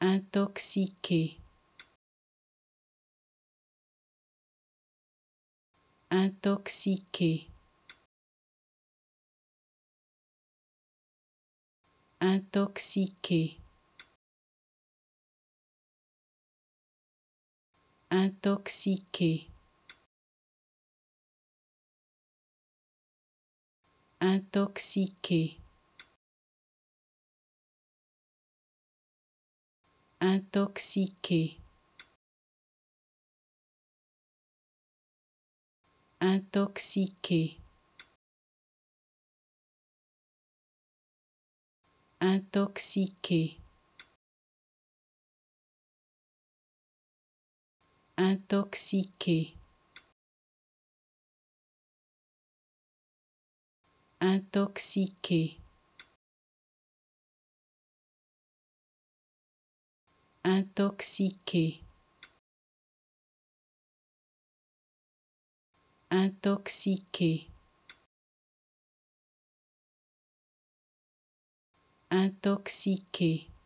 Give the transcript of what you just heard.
intoxiqué intoxiqué intoxiqué intoxiqué intoxiqué intoxiqué intoxiqué intoxiqué intoxiqué intoxiqué intoxiqué intoxiqué intoxiqué